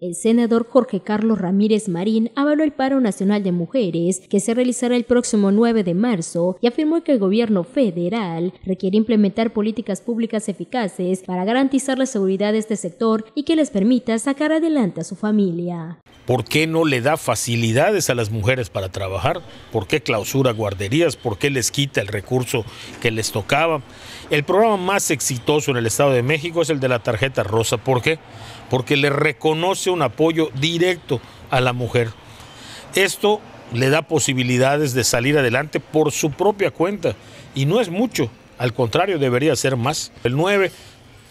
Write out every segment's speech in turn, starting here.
El senador Jorge Carlos Ramírez Marín avaló el paro nacional de mujeres que se realizará el próximo 9 de marzo y afirmó que el gobierno federal requiere implementar políticas públicas eficaces para garantizar la seguridad de este sector y que les permita sacar adelante a su familia. ¿Por qué no le da facilidades a las mujeres para trabajar? ¿Por qué clausura guarderías? ¿Por qué les quita el recurso que les tocaba? El programa más exitoso en el Estado de México es el de la tarjeta rosa. ¿Por qué? Porque le reconoce un apoyo directo a la mujer. Esto le da posibilidades de salir adelante por su propia cuenta y no es mucho, al contrario, debería ser más. El 9,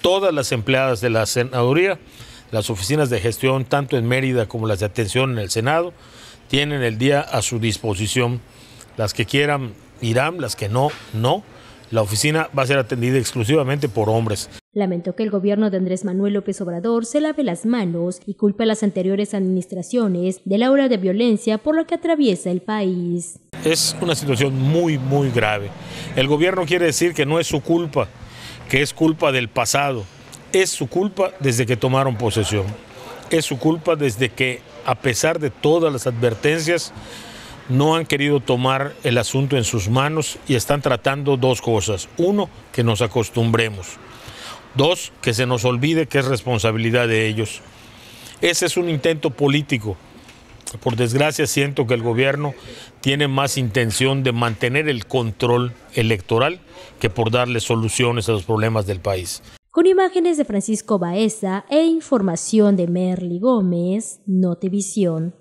todas las empleadas de la senaduría, las oficinas de gestión, tanto en Mérida como las de atención en el Senado, tienen el día a su disposición. Las que quieran irán, las que no, no. La oficina va a ser atendida exclusivamente por hombres. Lamentó que el gobierno de Andrés Manuel López Obrador se lave las manos y culpe a las anteriores administraciones de la hora de violencia por la que atraviesa el país. Es una situación muy, muy grave. El gobierno quiere decir que no es su culpa, que es culpa del pasado. Es su culpa desde que tomaron posesión. Es su culpa desde que, a pesar de todas las advertencias, no han querido tomar el asunto en sus manos y están tratando dos cosas. Uno, que nos acostumbremos. Dos, que se nos olvide que es responsabilidad de ellos. Ese es un intento político. Por desgracia siento que el gobierno tiene más intención de mantener el control electoral que por darle soluciones a los problemas del país. Con imágenes de Francisco Baeza e información de Merly Gómez, Notivisión.